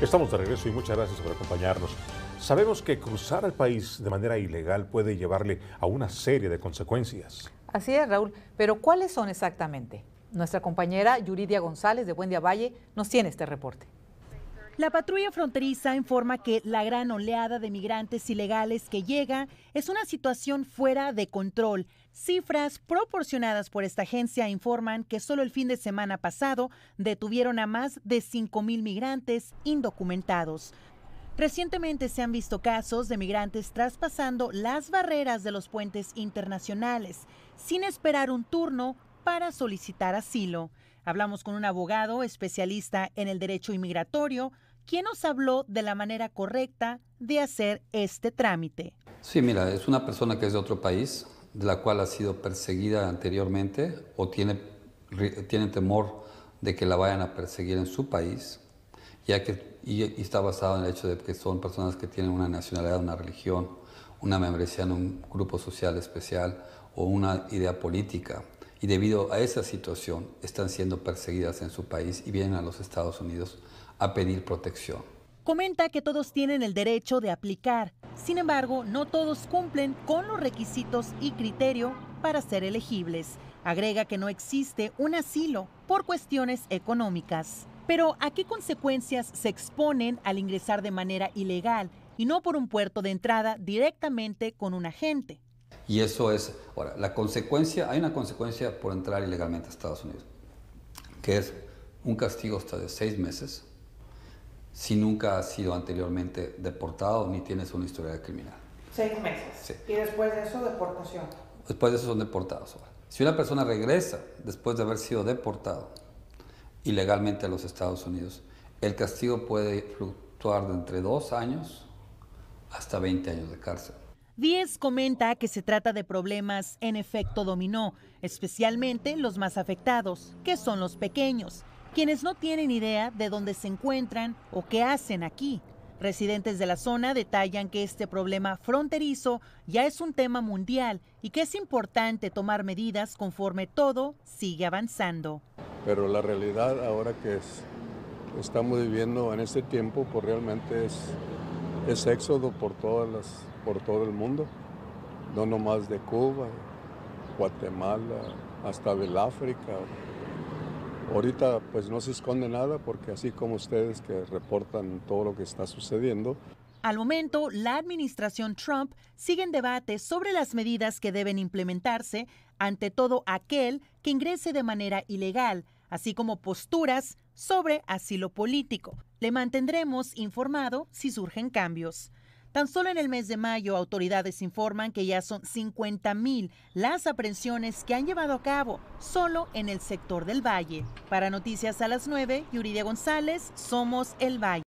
Estamos de regreso y muchas gracias por acompañarnos. Sabemos que cruzar al país de manera ilegal puede llevarle a una serie de consecuencias. Así es, Raúl, pero ¿cuáles son exactamente? Nuestra compañera Yuridia González de Buendia Valle nos tiene este reporte. La patrulla fronteriza informa que la gran oleada de migrantes ilegales que llega es una situación fuera de control. Cifras proporcionadas por esta agencia informan que solo el fin de semana pasado detuvieron a más de 5.000 migrantes indocumentados. Recientemente se han visto casos de migrantes traspasando las barreras de los puentes internacionales sin esperar un turno para solicitar asilo. Hablamos con un abogado especialista en el derecho inmigratorio, ¿Quién nos habló de la manera correcta de hacer este trámite. Sí, mira, es una persona que es de otro país, de la cual ha sido perseguida anteriormente o tiene, temor de que la vayan a perseguir en su país, ya que está basado en el hecho de que son personas que tienen una nacionalidad, una religión, una membresía en un grupo social especial o una idea política y debido a esa situación están siendo perseguidas en su país y vienen a los Estados Unidos a pedir protección. Comenta que todos tienen el derecho de aplicar, sin embargo, no todos cumplen con los requisitos y criterio para ser elegibles. Agrega que no existe un asilo por cuestiones económicas. Pero ¿a qué consecuencias se exponen al ingresar de manera ilegal y no por un puerto de entrada directamente con un agente? Y eso es, ahora, la consecuencia, hay una consecuencia por entrar ilegalmente a Estados Unidos, que es un castigo hasta de seis meses si nunca has sido anteriormente deportado ni tienes una historia criminal. Seis meses. Sí. Y después de eso, deportación. Después de eso son deportados. Si una persona regresa después de haber sido deportado ilegalmente a los Estados Unidos, el castigo puede fluctuar de entre dos años hasta 20 años de cárcel. Díez comenta que se trata de problemas en efecto dominó, especialmente los más afectados, que son los pequeños, quienes no tienen idea de dónde se encuentran o qué hacen aquí. Residentes de la zona detallan que este problema fronterizo ya es un tema mundial y que es importante tomar medidas conforme todo sigue avanzando. Pero la realidad ahora que estamos viviendo en este tiempo, pues realmente es es éxodo por, todas las, por todo el mundo, no nomás de Cuba, Guatemala, hasta del África. Ahorita pues no se esconde nada porque así como ustedes que reportan todo lo que está sucediendo, al momento, la administración Trump sigue en debate sobre las medidas que deben implementarse ante todo aquel que ingrese de manera ilegal así como posturas sobre asilo político. Le mantendremos informado si surgen cambios. Tan solo en el mes de mayo, autoridades informan que ya son 50 mil las aprehensiones que han llevado a cabo solo en el sector del Valle. Para Noticias a las 9, Yuridia González, Somos el Valle.